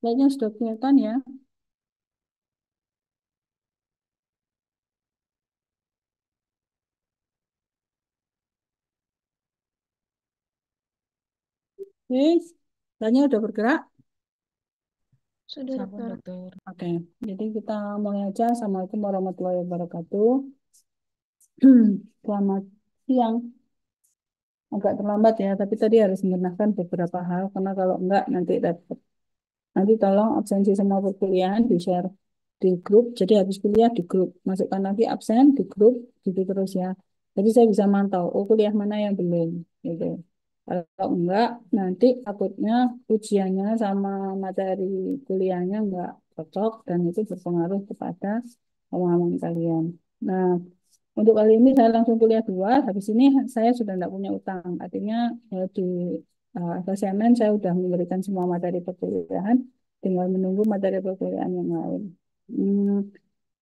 Kayaknya sudah kelihatan ya. Oke, tanya sudah bergerak? Sudah, Sama dokter. Oke, jadi kita mulai aja. Assalamualaikum warahmatullahi wabarakatuh. Selamat siang. Agak terlambat ya, tapi tadi harus mengenakan beberapa hal, karena kalau enggak nanti dapat Nanti tolong absensi semua perkuliahan di-share di grup. Jadi habis kuliah di grup. Masukkan nanti absen di grup, gitu terus ya. Jadi saya bisa mantau, oh kuliah mana yang belum. Gitu. Kalau enggak, nanti takutnya ujiannya sama materi kuliahnya enggak cocok dan itu berpengaruh kepada pemahaman kalian. Nah, untuk kali ini saya langsung kuliah dua, habis ini saya sudah tidak punya utang. Artinya eh, di Eh, Assignment saya sudah memberikan semua materi perkuliahan, tinggal menunggu materi perkuliahan yang lain. Hmm,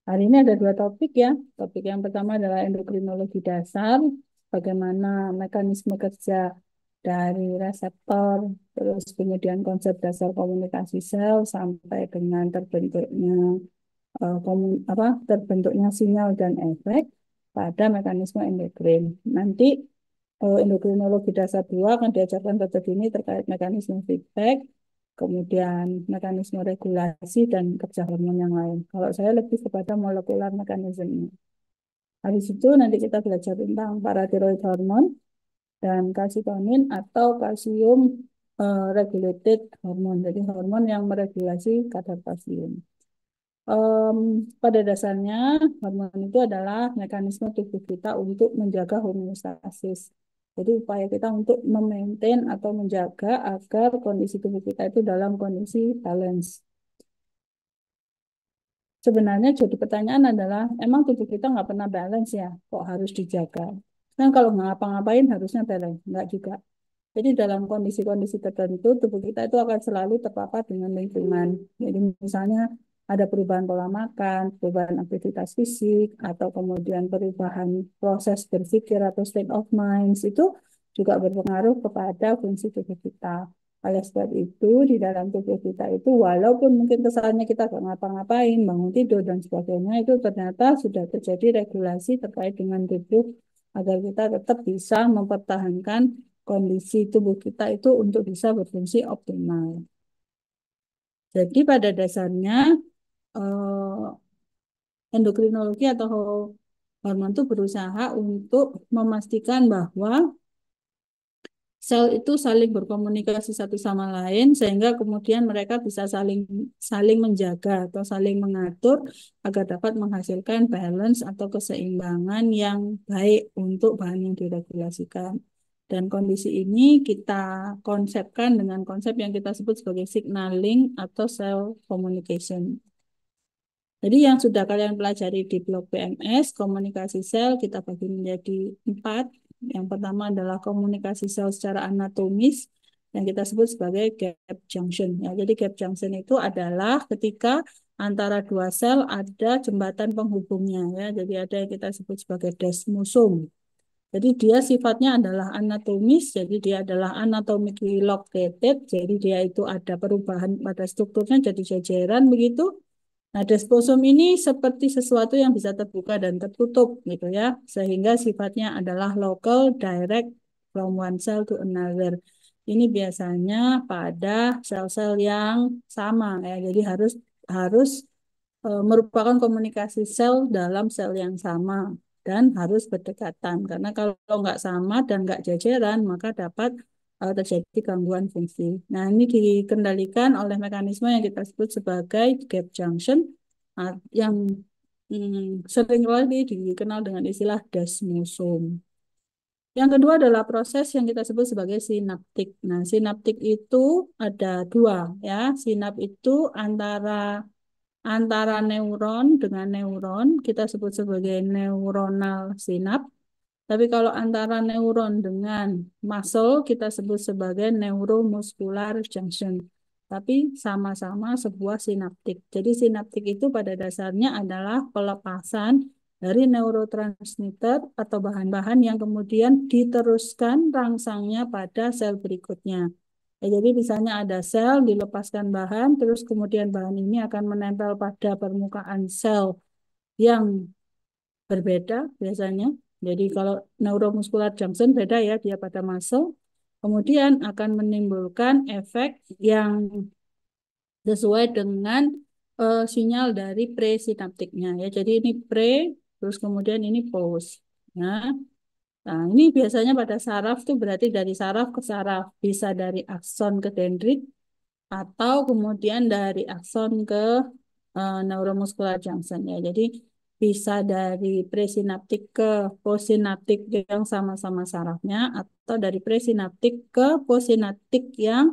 hari ini ada dua topik ya. Topik yang pertama adalah endokrinologi dasar, bagaimana mekanisme kerja dari reseptor, terus kemudian konsep dasar komunikasi sel sampai dengan terbentuknya uh, komun, apa terbentuknya sinyal dan efek pada mekanisme endokrin. Nanti Eh, endokrinologi dasar 2 akan diajarkan metode ini terkait mekanisme feedback, kemudian mekanisme regulasi, dan kerja hormon yang lain. Kalau saya lebih kepada molekular mekanisme. Habis itu nanti kita belajar tentang paratiroid hormon dan kalsitonin atau kalsium uh, regulated hormon. Jadi hormon yang meregulasi kadar kalsium. Um, pada dasarnya hormon itu adalah mekanisme tubuh kita untuk menjaga homeostasis jadi upaya kita untuk memaintain atau menjaga agar kondisi tubuh kita itu dalam kondisi balance. Sebenarnya jadi pertanyaan adalah, emang tubuh kita nggak pernah balance ya? Kok harus dijaga? Kan kalau nggak apa ngapain harusnya balance, nggak juga. Jadi dalam kondisi-kondisi tertentu tubuh kita itu akan selalu terpapar dengan lingkungan. Jadi misalnya ada perubahan pola makan, perubahan aktivitas fisik, atau kemudian perubahan proses berpikir atau state of mind itu juga berpengaruh kepada fungsi tubuh kita. Oleh sebab itu, di dalam tubuh kita itu, walaupun mungkin kesalahannya kita nggak ngapa-ngapain, bangun tidur, dan sebagainya, itu ternyata sudah terjadi regulasi terkait dengan tubuh agar kita tetap bisa mempertahankan kondisi tubuh kita itu untuk bisa berfungsi optimal. Jadi pada dasarnya eh, endokrinologi atau hormon itu berusaha untuk memastikan bahwa sel itu saling berkomunikasi satu sama lain sehingga kemudian mereka bisa saling saling menjaga atau saling mengatur agar dapat menghasilkan balance atau keseimbangan yang baik untuk bahan yang diregulasikan. Dan kondisi ini kita konsepkan dengan konsep yang kita sebut sebagai signaling atau cell communication. Jadi yang sudah kalian pelajari di blog PMS, komunikasi sel kita bagi menjadi empat. Yang pertama adalah komunikasi sel secara anatomis yang kita sebut sebagai gap junction. Ya, jadi gap junction itu adalah ketika antara dua sel ada jembatan penghubungnya. Ya, jadi ada yang kita sebut sebagai desmosom. Jadi dia sifatnya adalah anatomis, jadi dia adalah anatomically located, jadi dia itu ada perubahan pada strukturnya jadi jajaran begitu Nah, desposum ini seperti sesuatu yang bisa terbuka dan tertutup gitu ya, sehingga sifatnya adalah local direct from one cell to another. Ini biasanya pada sel-sel yang sama ya. Jadi harus harus e, merupakan komunikasi sel dalam sel yang sama dan harus berdekatan. Karena kalau nggak sama dan nggak jajaran, maka dapat uh, terjadi gangguan fungsi. Nah, ini dikendalikan oleh mekanisme yang kita sebut sebagai gap junction eh, yang hmm, lagi dikenal dengan istilah desmosom. Yang kedua adalah proses yang kita sebut sebagai sinaptik. Nah, sinaptik itu ada dua ya. Sinap itu antara antara neuron dengan neuron kita sebut sebagai neuronal sinap tapi kalau antara neuron dengan muscle kita sebut sebagai neuromuscular junction. Tapi sama-sama sebuah sinaptik. Jadi sinaptik itu pada dasarnya adalah pelepasan dari neurotransmitter atau bahan-bahan yang kemudian diteruskan rangsangnya pada sel berikutnya. Ya, jadi misalnya ada sel dilepaskan bahan, terus kemudian bahan ini akan menempel pada permukaan sel yang berbeda biasanya jadi kalau neuromuskular junction beda ya dia pada muscle, kemudian akan menimbulkan efek yang sesuai dengan uh, sinyal dari presinaptiknya ya. Jadi ini pre terus kemudian ini post. Nah, nah ini biasanya pada saraf tuh berarti dari saraf ke saraf, bisa dari akson ke dendrit atau kemudian dari akson ke uh, neuromuscular junction ya. Jadi bisa dari presinaptik ke posinaptik yang sama-sama sarafnya atau dari presinaptik ke posinaptik yang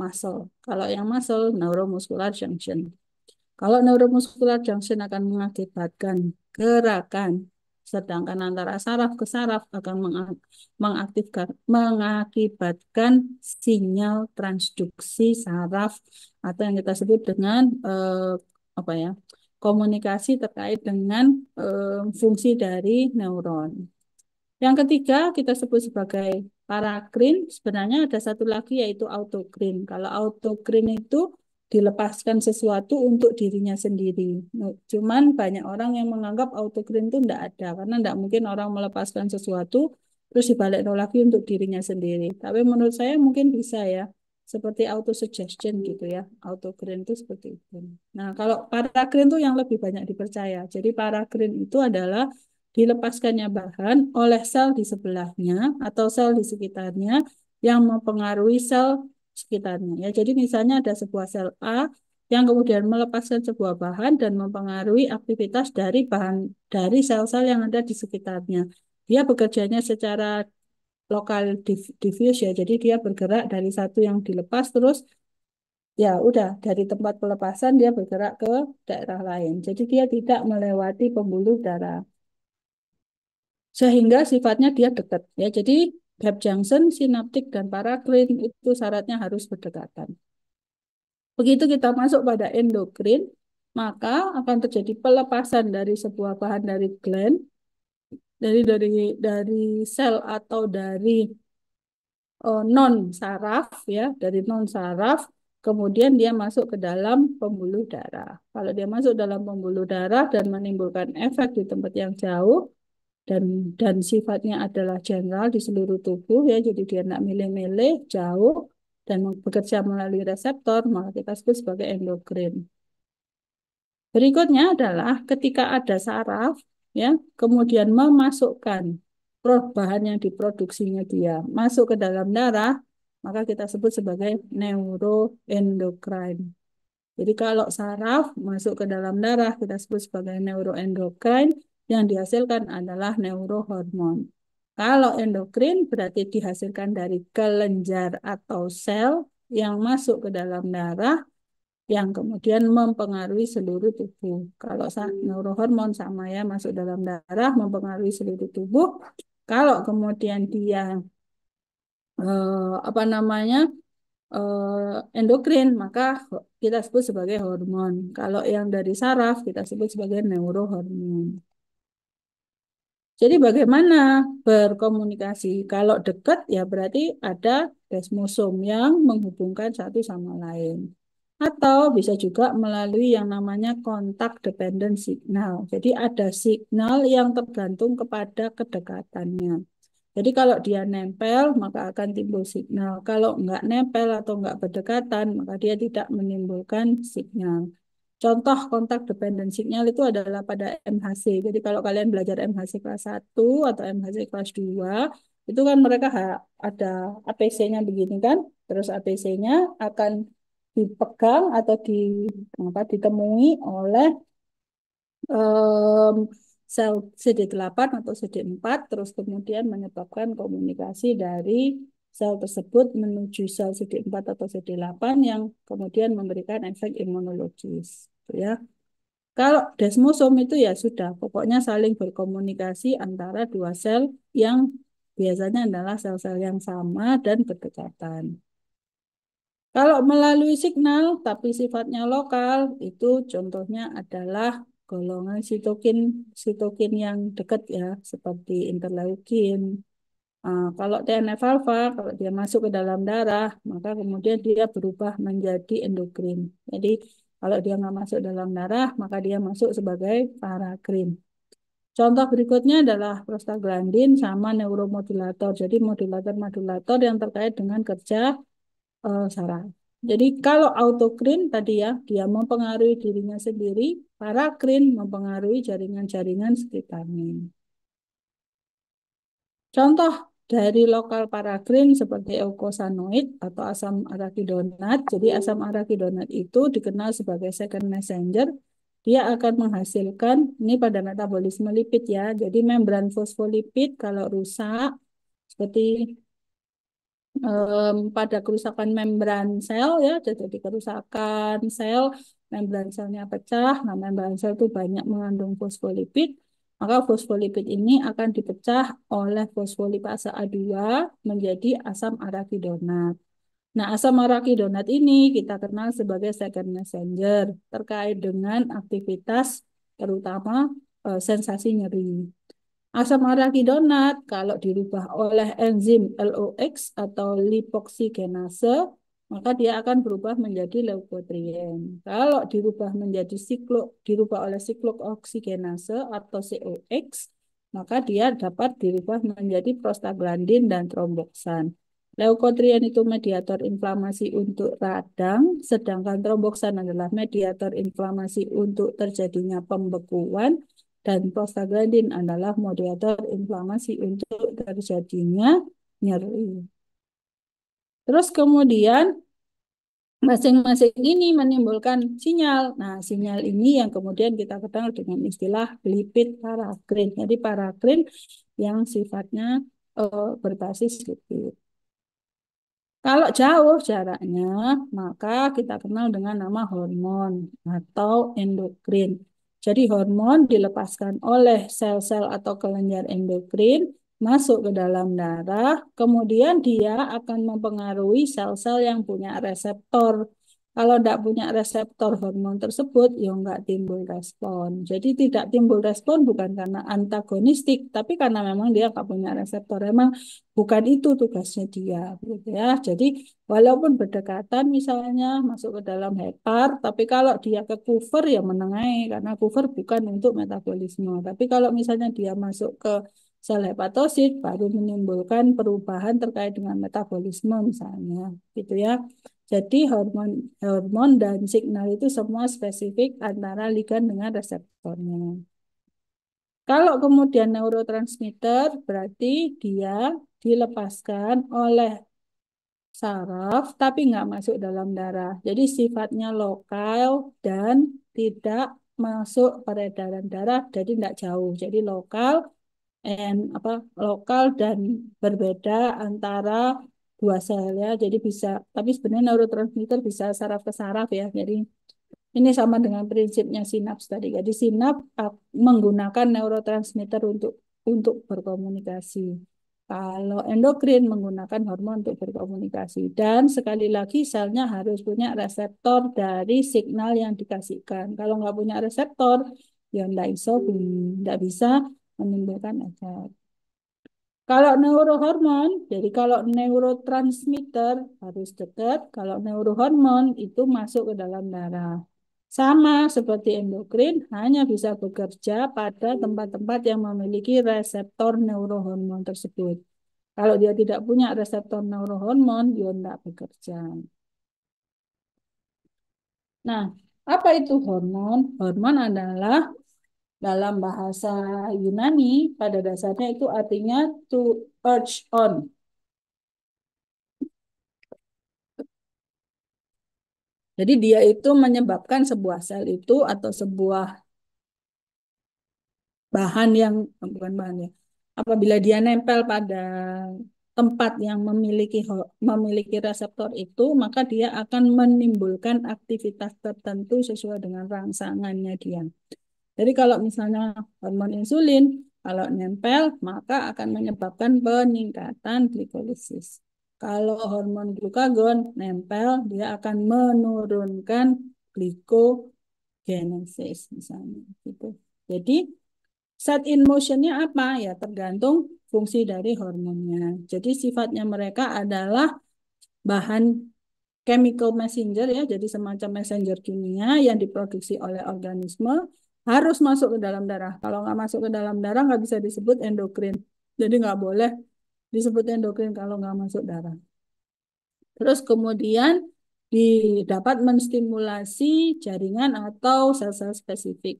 muscle. Kalau yang muscle neuromuscular junction. Kalau neuromuscular junction akan mengakibatkan gerakan sedangkan antara saraf ke saraf akan mengaktifkan mengakibatkan sinyal transduksi saraf atau yang kita sebut dengan eh, apa ya? komunikasi terkait dengan um, fungsi dari neuron. Yang ketiga kita sebut sebagai parakrin, sebenarnya ada satu lagi yaitu autokrin. Kalau autokrin itu dilepaskan sesuatu untuk dirinya sendiri. Nah, cuman banyak orang yang menganggap autokrin itu tidak ada, karena tidak mungkin orang melepaskan sesuatu terus dibalik lagi untuk dirinya sendiri. Tapi menurut saya mungkin bisa ya seperti auto suggestion gitu ya. Auto green itu seperti itu. Nah, kalau para green itu yang lebih banyak dipercaya. Jadi para green itu adalah dilepaskannya bahan oleh sel di sebelahnya atau sel di sekitarnya yang mempengaruhi sel sekitarnya. Ya, jadi misalnya ada sebuah sel A yang kemudian melepaskan sebuah bahan dan mempengaruhi aktivitas dari bahan dari sel-sel yang ada di sekitarnya. Dia bekerjanya secara lokal diffuse ya. Jadi dia bergerak dari satu yang dilepas terus ya udah dari tempat pelepasan dia bergerak ke daerah lain. Jadi dia tidak melewati pembuluh darah. Sehingga sifatnya dia dekat ya. Jadi gap junction sinaptik dan paraklin itu syaratnya harus berdekatan. Begitu kita masuk pada endokrin, maka akan terjadi pelepasan dari sebuah bahan dari gland dari dari dari sel atau dari uh, e, non saraf ya dari non saraf kemudian dia masuk ke dalam pembuluh darah kalau dia masuk dalam pembuluh darah dan menimbulkan efek di tempat yang jauh dan dan sifatnya adalah general di seluruh tubuh ya jadi dia tidak milih-milih jauh dan bekerja melalui reseptor maka kita sebut sebagai endokrin Berikutnya adalah ketika ada saraf ya kemudian memasukkan bahan yang diproduksinya dia masuk ke dalam darah maka kita sebut sebagai neuroendokrin. Jadi kalau saraf masuk ke dalam darah kita sebut sebagai neuroendokrin yang dihasilkan adalah neurohormon. Kalau endokrin berarti dihasilkan dari kelenjar atau sel yang masuk ke dalam darah yang kemudian mempengaruhi seluruh tubuh. Kalau hmm. neurohormon sama ya masuk dalam darah mempengaruhi seluruh tubuh. Kalau kemudian dia eh, apa namanya eh, endokrin maka kita sebut sebagai hormon. Kalau yang dari saraf kita sebut sebagai neurohormon. Jadi bagaimana berkomunikasi? Kalau dekat ya berarti ada desmosom yang menghubungkan satu sama lain atau bisa juga melalui yang namanya kontak dependent signal. Jadi ada signal yang tergantung kepada kedekatannya. Jadi kalau dia nempel maka akan timbul signal. Kalau nggak nempel atau nggak berdekatan maka dia tidak menimbulkan signal. Contoh kontak dependent signal itu adalah pada MHC. Jadi kalau kalian belajar MHC kelas 1 atau MHC kelas 2, itu kan mereka ada APC-nya begini kan, terus APC-nya akan dipegang atau di apa ditemui oleh um, sel CD8 atau CD4 terus kemudian menyebabkan komunikasi dari sel tersebut menuju sel CD4 atau CD8 yang kemudian memberikan efek imunologis gitu ya. Kalau desmosom itu ya sudah pokoknya saling berkomunikasi antara dua sel yang biasanya adalah sel-sel yang sama dan berdekatan. Kalau melalui signal tapi sifatnya lokal, itu contohnya adalah golongan sitokin sitokin yang dekat ya, seperti interleukin. Uh, kalau TNF alfa, kalau dia masuk ke dalam darah, maka kemudian dia berubah menjadi endokrin. Jadi kalau dia nggak masuk dalam darah, maka dia masuk sebagai parakrin. Contoh berikutnya adalah prostaglandin sama neuromodulator. Jadi modulator-modulator yang terkait dengan kerja uh, Jadi kalau autokrin tadi ya, dia mempengaruhi dirinya sendiri, parakrin mempengaruhi jaringan-jaringan sekitarnya. Contoh dari lokal parakrin seperti eukosanoid atau asam arachidonat. Jadi asam arachidonat itu dikenal sebagai second messenger. Dia akan menghasilkan, ini pada metabolisme lipid ya, jadi membran fosfolipid kalau rusak, seperti um, pada kerusakan membran sel ya jadi kerusakan sel membran selnya pecah nah membran sel itu banyak mengandung fosfolipid maka fosfolipid ini akan dipecah oleh fosfolipase A2 menjadi asam arachidonat Nah, asam arachidonat ini kita kenal sebagai second messenger terkait dengan aktivitas terutama e, sensasi nyeri. Asam arachidonat kalau dirubah oleh enzim LOX atau lipoksigenase, maka dia akan berubah menjadi leukotrien. Kalau dirubah menjadi siklo, dirubah oleh siklooksigenase atau COX, maka dia dapat dirubah menjadi prostaglandin dan tromboksan. Leukotrien itu mediator inflamasi untuk radang, sedangkan tromboksan adalah mediator inflamasi untuk terjadinya pembekuan dan prostaglandin adalah moderator inflamasi untuk terjadinya nyeri. Terus kemudian masing-masing ini menimbulkan sinyal. Nah, sinyal ini yang kemudian kita kenal dengan istilah lipid parakrin. Jadi parakrin yang sifatnya uh, berbasis lipid. Kalau jauh jaraknya, maka kita kenal dengan nama hormon atau endokrin. Jadi hormon dilepaskan oleh sel-sel atau kelenjar endokrin masuk ke dalam darah, kemudian dia akan mempengaruhi sel-sel yang punya reseptor kalau tidak punya reseptor hormon tersebut, ya nggak timbul respon. Jadi tidak timbul respon bukan karena antagonistik, tapi karena memang dia nggak punya reseptor. Memang bukan itu tugasnya dia, gitu ya. Jadi walaupun berdekatan misalnya masuk ke dalam hepar, tapi kalau dia ke cover ya menengai, karena cover bukan untuk metabolisme. Tapi kalau misalnya dia masuk ke sel hepatosit baru menimbulkan perubahan terkait dengan metabolisme misalnya gitu ya jadi hormon hormon dan signal itu semua spesifik antara ligan dengan reseptornya. Kalau kemudian neurotransmitter berarti dia dilepaskan oleh saraf tapi nggak masuk dalam darah. Jadi sifatnya lokal dan tidak masuk peredaran darah jadi tidak jauh. Jadi lokal and apa lokal dan berbeda antara dua sel ya jadi bisa tapi sebenarnya neurotransmitter bisa saraf ke saraf ya jadi ini sama dengan prinsipnya sinaps tadi jadi sinaps menggunakan neurotransmitter untuk untuk berkomunikasi kalau endokrin menggunakan hormon untuk berkomunikasi dan sekali lagi selnya harus punya reseptor dari signal yang dikasihkan kalau nggak punya reseptor ya nggak iso nggak bisa menimbulkan efek kalau neurohormon, jadi kalau neurotransmitter harus dekat, kalau neurohormon itu masuk ke dalam darah. Sama seperti endokrin, hanya bisa bekerja pada tempat-tempat yang memiliki reseptor neurohormon tersebut. Kalau dia tidak punya reseptor neurohormon, dia tidak bekerja. Nah, apa itu hormon? Hormon adalah dalam bahasa Yunani, pada dasarnya itu artinya to urge on. Jadi dia itu menyebabkan sebuah sel itu atau sebuah bahan yang oh, bukan bahan ya. Apabila dia nempel pada tempat yang memiliki memiliki reseptor itu, maka dia akan menimbulkan aktivitas tertentu sesuai dengan rangsangannya dia. Jadi kalau misalnya hormon insulin kalau nempel maka akan menyebabkan peningkatan glikolisis. Kalau hormon glukagon nempel dia akan menurunkan glikogenesis misalnya gitu. Jadi set in motionnya apa ya tergantung fungsi dari hormonnya. Jadi sifatnya mereka adalah bahan chemical messenger ya, jadi semacam messenger kimia yang diproduksi oleh organisme harus masuk ke dalam darah. Kalau nggak masuk ke dalam darah nggak bisa disebut endokrin. Jadi nggak boleh disebut endokrin kalau nggak masuk darah. Terus kemudian didapat menstimulasi jaringan atau sel-sel spesifik.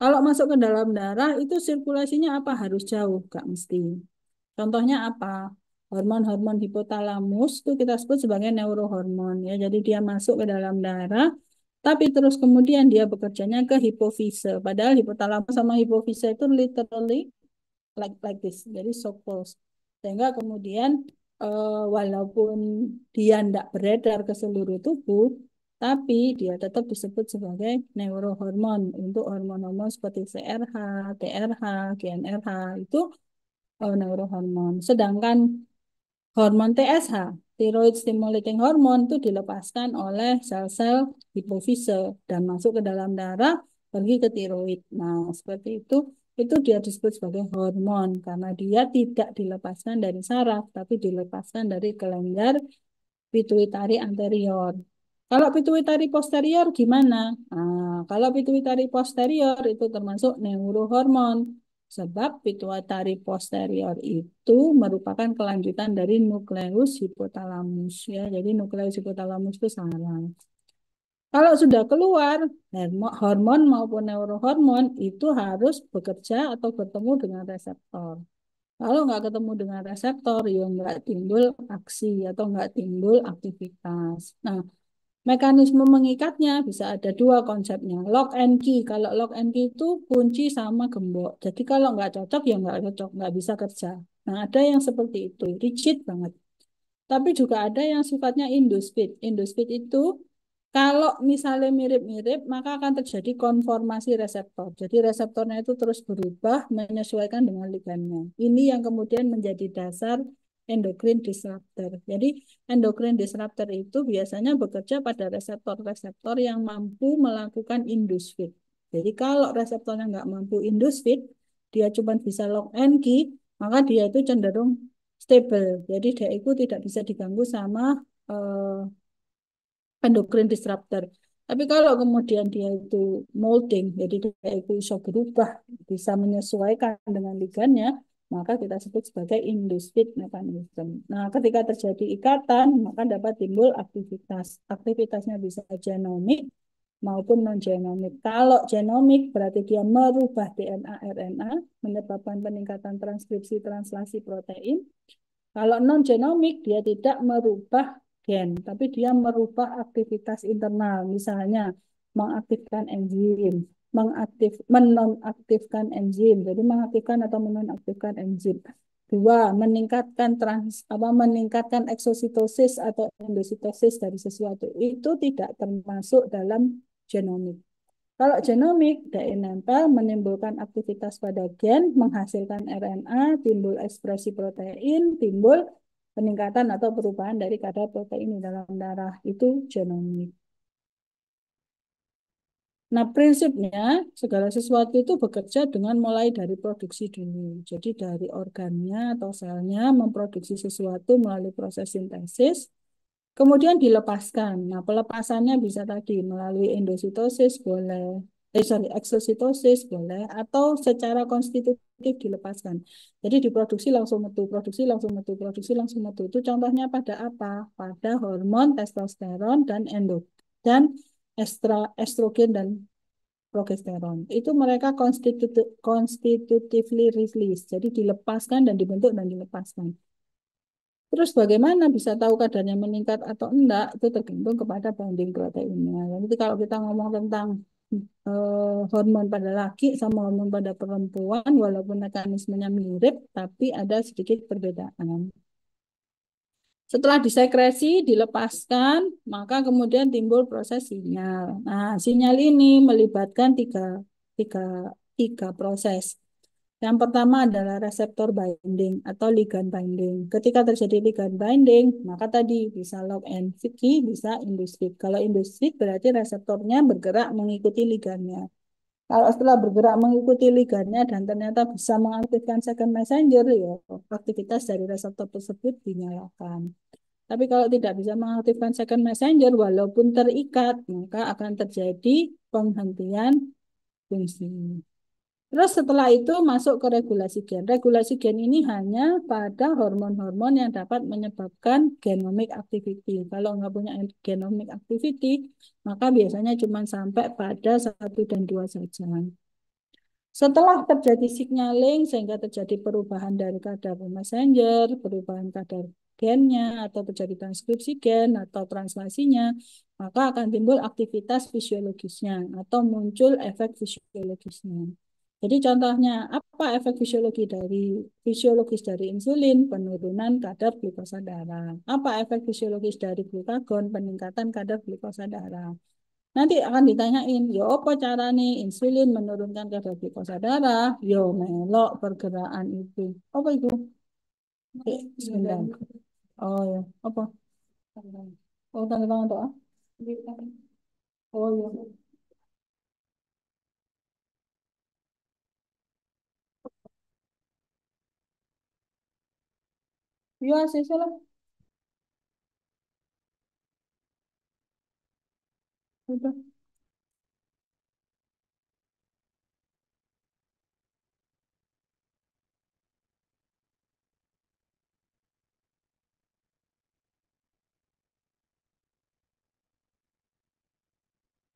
Kalau masuk ke dalam darah itu sirkulasinya apa? Harus jauh, nggak mesti. Contohnya apa? Hormon-hormon hipotalamus itu kita sebut sebagai neurohormon ya. Jadi dia masuk ke dalam darah tapi terus kemudian dia bekerjanya ke hipofise. Padahal hipotalamus sama hipofise itu literally like like this. Jadi so close. Sehingga kemudian uh, walaupun dia tidak beredar ke seluruh tubuh, tapi dia tetap disebut sebagai neurohormon untuk hormon-hormon seperti CRH, TRH, GNRH itu eh, neurohormon. Sedangkan hormon TSH steroid stimulating hormone itu dilepaskan oleh sel-sel hipofise dan masuk ke dalam darah pergi ke tiroid. Nah, seperti itu itu dia disebut sebagai hormon karena dia tidak dilepaskan dari saraf tapi dilepaskan dari kelenjar pituitari anterior. Kalau pituitari posterior gimana? Nah, kalau pituitari posterior itu termasuk neurohormon Sebab pituitari posterior itu merupakan kelanjutan dari nukleus hipotalamus ya. Jadi nukleus hipotalamus itu sarang. Kalau sudah keluar hormon maupun neurohormon itu harus bekerja atau bertemu dengan reseptor. Kalau nggak ketemu dengan reseptor, ya nggak timbul aksi atau nggak timbul aktivitas. Nah, Mekanisme mengikatnya bisa ada dua konsepnya, lock and key. Kalau lock and key itu kunci sama gembok. Jadi kalau nggak cocok ya nggak cocok, nggak bisa kerja. Nah ada yang seperti itu, rigid banget. Tapi juga ada yang sifatnya induced induced itu kalau misalnya mirip-mirip maka akan terjadi konformasi reseptor. Jadi reseptornya itu terus berubah menyesuaikan dengan ligannya. Ini yang kemudian menjadi dasar endocrine disruptor. Jadi endocrine disruptor itu biasanya bekerja pada reseptor-reseptor yang mampu melakukan induce feed. Jadi kalau reseptornya nggak mampu induce feed, dia cuma bisa lock and key, maka dia itu cenderung stable. Jadi dia itu tidak bisa diganggu sama uh, eh, endocrine disruptor. Tapi kalau kemudian dia itu molding, jadi dia itu bisa berubah, bisa menyesuaikan dengan ligannya, maka kita sebut sebagai induced mechanism. Nah, ketika terjadi ikatan, maka dapat timbul aktivitas. Aktivitasnya bisa genomik maupun non-genomik. Kalau genomik berarti dia merubah DNA RNA menyebabkan peningkatan transkripsi translasi protein. Kalau non-genomik dia tidak merubah gen, tapi dia merubah aktivitas internal, misalnya mengaktifkan enzim mengaktif menonaktifkan enzim. Jadi mengaktifkan atau menonaktifkan enzim. Dua, meningkatkan trans apa meningkatkan eksositosis atau endositosis dari sesuatu itu tidak termasuk dalam genomik. Kalau genomik, DNA nempel menimbulkan aktivitas pada gen, menghasilkan RNA, timbul ekspresi protein, timbul peningkatan atau perubahan dari kadar protein di dalam darah. Itu genomik. Nah, prinsipnya segala sesuatu itu bekerja dengan mulai dari produksi dulu. Jadi dari organnya atau selnya memproduksi sesuatu melalui proses sintesis, kemudian dilepaskan. Nah, pelepasannya bisa tadi melalui endositosis boleh, eh, sorry, eksositosis boleh, atau secara konstitutif dilepaskan. Jadi diproduksi langsung metu, produksi langsung metu, produksi langsung metu. Itu contohnya pada apa? Pada hormon testosteron dan endok dan estra, estrogen dan progesteron. Itu mereka konstitutively constitutively released, jadi dilepaskan dan dibentuk dan dilepaskan. Terus bagaimana bisa tahu kadarnya meningkat atau enggak itu tergantung kepada binding proteinnya. Jadi kalau kita ngomong tentang eh, hormon pada laki sama hormon pada perempuan, walaupun mekanismenya mirip, tapi ada sedikit perbedaan. Setelah disekresi, dilepaskan, maka kemudian timbul proses sinyal. Nah, sinyal ini melibatkan tiga, tiga, tiga proses. Yang pertama adalah reseptor binding atau ligand binding. Ketika terjadi ligand binding, maka tadi bisa log and sticky, bisa industri. Kalau industri berarti reseptornya bergerak mengikuti ligandnya. Kalau setelah bergerak mengikuti ligannya dan ternyata bisa mengaktifkan second messenger, ya aktivitas dari reseptor tersebut dinyalakan. Tapi kalau tidak bisa mengaktifkan second messenger walaupun terikat, maka akan terjadi penghentian fungsi. Terus setelah itu masuk ke regulasi gen. Regulasi gen ini hanya pada hormon-hormon yang dapat menyebabkan genomic activity. Kalau nggak punya genomic activity, maka biasanya cuma sampai pada satu dan dua saja. Setelah terjadi signaling sehingga terjadi perubahan dari kadar messenger, perubahan kadar gennya atau terjadi transkripsi gen atau translasinya, maka akan timbul aktivitas fisiologisnya atau muncul efek fisiologisnya. Jadi contohnya apa efek fisiologi dari fisiologis dari insulin penurunan kadar glukosa darah. Apa efek fisiologis dari glukagon peningkatan kadar glukosa darah. Nanti akan ditanyain, yo apa cara nih insulin menurunkan kadar glukosa darah? Yo melok pergerakan itu. Apa itu? Oke, eh, sebentar. Oh ya, apa? Oh, tanda tangan toh? Oh ya. Iya, ACC lah. Udah. Gitu.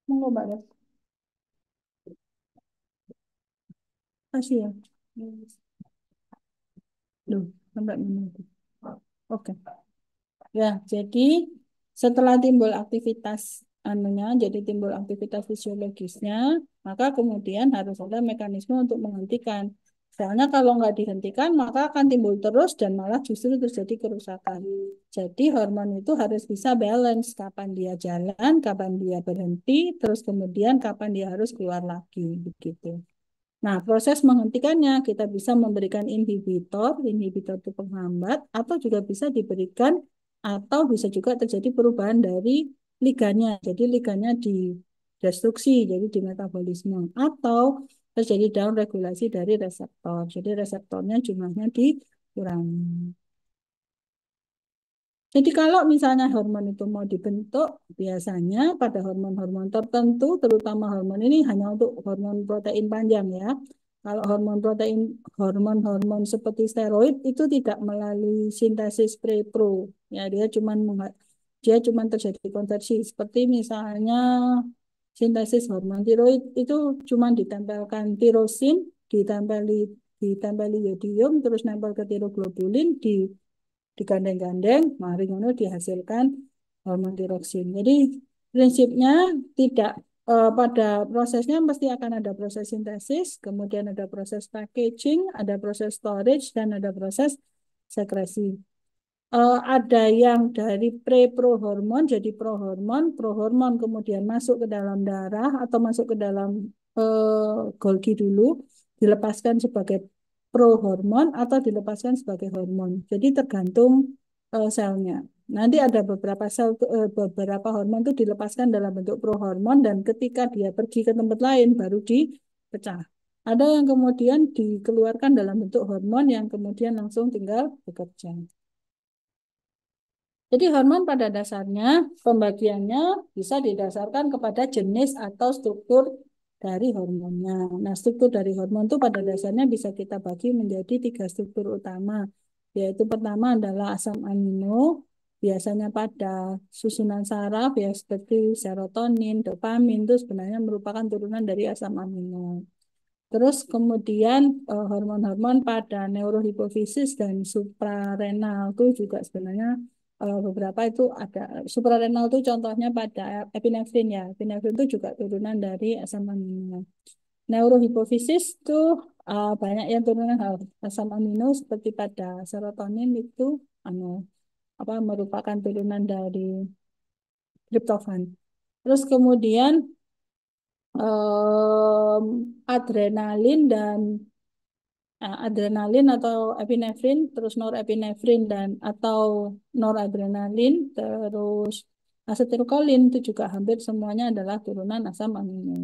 Monggo Mbak Des. Kasih ya. Loh, sampai menunggu. Oke. Ya, jadi setelah timbul aktivitas anunya, jadi timbul aktivitas fisiologisnya, maka kemudian harus ada mekanisme untuk menghentikan. Soalnya kalau nggak dihentikan, maka akan timbul terus dan malah justru terjadi kerusakan. Jadi hormon itu harus bisa balance kapan dia jalan, kapan dia berhenti, terus kemudian kapan dia harus keluar lagi, begitu. Nah, proses menghentikannya kita bisa memberikan inhibitor, inhibitor itu penghambat, atau juga bisa diberikan atau bisa juga terjadi perubahan dari liganya, Jadi ligannya destruksi, jadi di metabolisme. Atau terjadi down regulasi dari reseptor. Jadi reseptornya jumlahnya dikurangi. Jadi kalau misalnya hormon itu mau dibentuk, biasanya pada hormon-hormon tertentu, terutama hormon ini hanya untuk hormon protein panjang ya. Kalau hormon protein, hormon-hormon seperti steroid itu tidak melalui sintesis pre-pro. Ya, dia cuma dia cuma terjadi konversi. Seperti misalnya sintesis hormon tiroid itu cuma ditempelkan tirosin, ditempeli ditempeli yodium, terus nempel ke tiroglobulin, di digandeng-gandeng, mari ngono dihasilkan hormon tiroksin. Jadi prinsipnya tidak uh, pada prosesnya pasti akan ada proses sintesis, kemudian ada proses packaging, ada proses storage dan ada proses sekresi. Uh, ada yang dari pre-prohormon jadi prohormon, prohormon kemudian masuk ke dalam darah atau masuk ke dalam uh, Golgi dulu dilepaskan sebagai prohormon atau dilepaskan sebagai hormon. Jadi tergantung uh, selnya. Nanti ada beberapa sel uh, beberapa hormon itu dilepaskan dalam bentuk prohormon dan ketika dia pergi ke tempat lain baru dipecah. Ada yang kemudian dikeluarkan dalam bentuk hormon yang kemudian langsung tinggal bekerja. Jadi hormon pada dasarnya pembagiannya bisa didasarkan kepada jenis atau struktur dari hormonnya. Nah, struktur dari hormon itu pada dasarnya bisa kita bagi menjadi tiga struktur utama, yaitu pertama adalah asam amino, biasanya pada susunan saraf ya seperti serotonin, dopamin itu sebenarnya merupakan turunan dari asam amino. Terus kemudian eh, hormon-hormon pada neurohipofisis dan suprarenal itu juga sebenarnya beberapa itu ada suprarenal itu contohnya pada epinefrin ya. Epinefrin itu juga turunan dari asam amino. Neurohipofisis itu uh, eh, banyak yang turunan asam amino seperti pada serotonin itu anu apa merupakan turunan dari triptofan. Terus kemudian um, adrenalin dan Eh, adrenalin atau epinefrin, terus norepinefrin dan atau noradrenalin, terus asetilkolin itu juga hampir semuanya adalah turunan asam amino.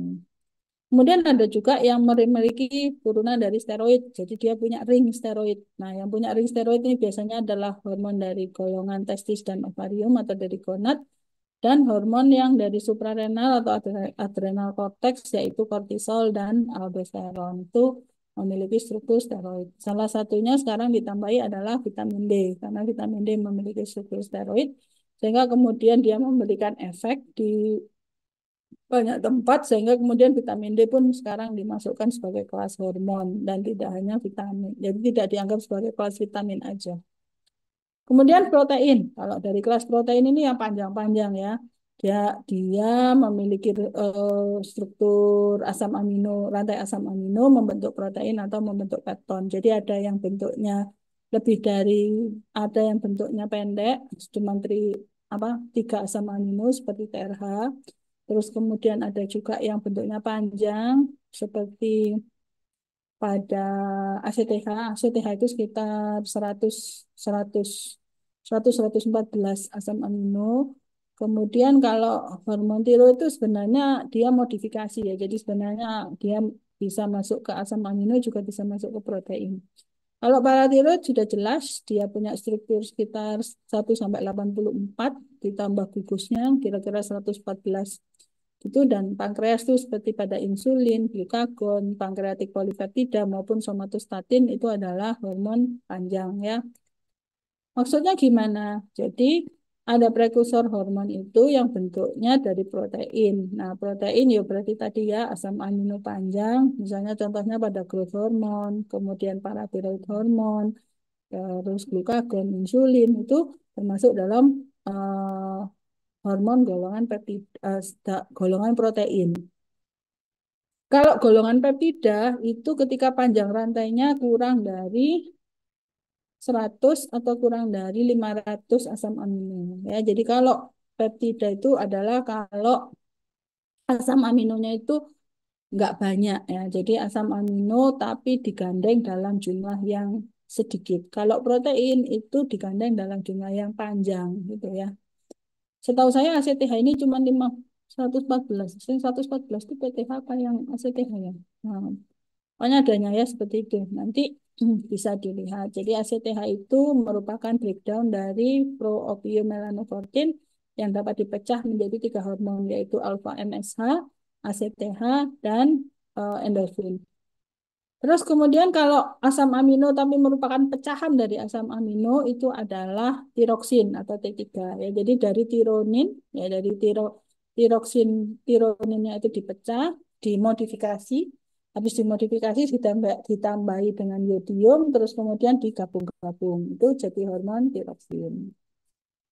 Kemudian ada juga yang memiliki turunan dari steroid, jadi dia punya ring steroid. Nah, yang punya ring steroid ini biasanya adalah hormon dari golongan testis dan ovarium atau dari gonad dan hormon yang dari suprarenal atau adrenal cortex yaitu kortisol dan aldosteron. Itu memiliki struktur steroid. Salah satunya sekarang ditambahi adalah vitamin D, karena vitamin D memiliki struktur steroid, sehingga kemudian dia memberikan efek di banyak tempat, sehingga kemudian vitamin D pun sekarang dimasukkan sebagai kelas hormon, dan tidak hanya vitamin, jadi tidak dianggap sebagai kelas vitamin aja. Kemudian protein, kalau dari kelas protein ini yang panjang-panjang ya, dia ya, dia memiliki uh, struktur asam amino rantai asam amino membentuk protein atau membentuk pepton jadi ada yang bentuknya lebih dari ada yang bentuknya pendek cuma tri apa tiga asam amino seperti TRH terus kemudian ada juga yang bentuknya panjang seperti pada ACTH ACTH itu sekitar 100 100 100 114 asam amino Kemudian kalau hormon tiroid itu sebenarnya dia modifikasi ya. Jadi sebenarnya dia bisa masuk ke asam amino juga bisa masuk ke protein. Kalau paratiroid sudah jelas dia punya struktur sekitar 1 sampai 84 ditambah gugusnya kira-kira 114 itu dan pankreas itu seperti pada insulin, glukagon, pankreatik polipeptida maupun somatostatin itu adalah hormon panjang ya. Maksudnya gimana? Jadi ada prekursor hormon itu yang bentuknya dari protein. Nah, protein ya berarti tadi ya asam amino panjang, misalnya contohnya pada growth hormon, kemudian paratiroid hormon, terus glukagon, insulin itu termasuk dalam uh, hormon golongan peptida, uh, golongan protein. Kalau golongan peptida itu ketika panjang rantainya kurang dari 100 atau kurang dari 500 asam amino ya. Jadi kalau peptida itu adalah kalau asam aminonya itu nggak banyak ya. Jadi asam amino tapi digandeng dalam jumlah yang sedikit. Kalau protein itu digandeng dalam jumlah yang panjang gitu ya. Setahu saya ACTH ini cuma 5 114. Yang 114 itu PTH apa yang ACTH ya? Nah, pokoknya adanya ya seperti itu. Nanti Hmm, bisa dilihat. Jadi ACTH itu merupakan breakdown dari pro-opium yang dapat dipecah menjadi tiga hormon yaitu alpha MSH, ACTH, dan uh, endorfin. Terus kemudian kalau asam amino tapi merupakan pecahan dari asam amino itu adalah tiroksin atau T3 ya. Jadi dari tironin ya dari tiro tiroksin tironinnya itu dipecah, dimodifikasi habis dimodifikasi ditambah ditambahi dengan yodium terus kemudian digabung-gabung itu jadi hormon tiroksin.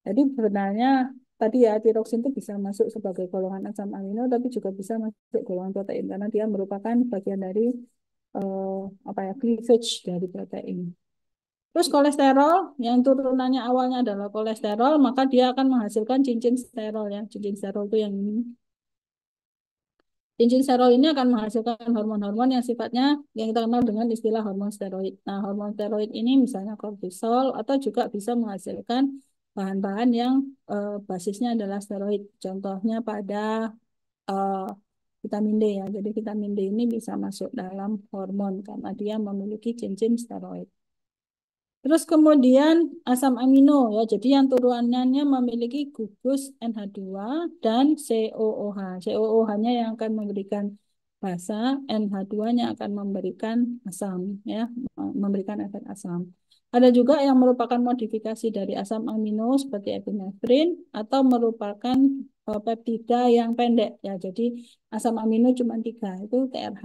Jadi sebenarnya tadi ya tiroksin itu bisa masuk sebagai golongan asam amino tapi juga bisa masuk golongan protein karena dia merupakan bagian dari eh, apa ya cleavage dari protein. Terus kolesterol yang turunannya awalnya adalah kolesterol maka dia akan menghasilkan cincin sterol ya. Cincin sterol itu yang ini Cincin steroid ini akan menghasilkan hormon-hormon yang sifatnya yang kita kenal dengan istilah hormon steroid. Nah, hormon steroid ini misalnya kortisol atau juga bisa menghasilkan bahan-bahan yang uh, basisnya adalah steroid. Contohnya pada uh, vitamin D ya. Jadi vitamin D ini bisa masuk dalam hormon karena dia memiliki cincin steroid. Terus kemudian asam amino ya. Jadi yang turunannya memiliki gugus NH2 dan COOH. COOH-nya yang akan memberikan basa, NH2-nya akan memberikan asam ya, memberikan efek asam. Ada juga yang merupakan modifikasi dari asam amino seperti epinefrin atau merupakan eh, peptida yang pendek ya. Jadi asam amino cuma tiga itu TRH.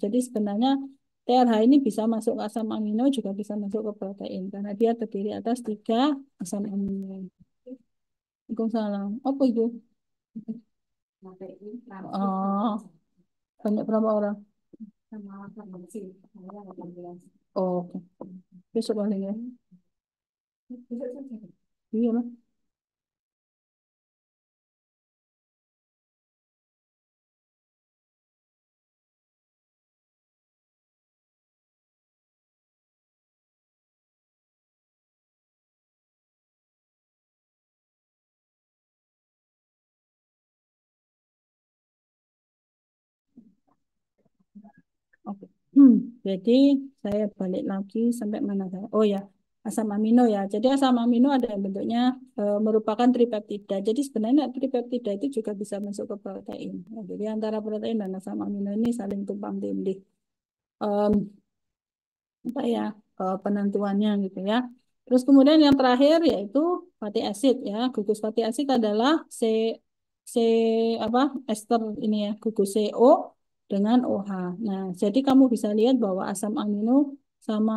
Jadi sebenarnya TRH ini bisa masuk ke asam amino juga bisa masuk ke protein karena dia terdiri atas tiga asam amino. Waalaikumsalam. Apa itu? Oh, banyak berapa orang? Oh, okay. besok boleh ya. Iya lah. Hmm, jadi saya balik lagi sampai mana saya? Oh ya, asam amino ya. Jadi asam amino ada yang bentuknya e, merupakan tripeptida. Jadi sebenarnya tripeptida itu juga bisa masuk ke protein. Nah, jadi antara protein dan asam amino ini saling tumpang tindih. Um, apa ya e, penentuannya gitu ya. Terus kemudian yang terakhir yaitu fatty acid ya. Gugus fatty acid adalah C C apa ester ini ya gugus CO dengan OH. Nah, jadi kamu bisa lihat bahwa asam amino sama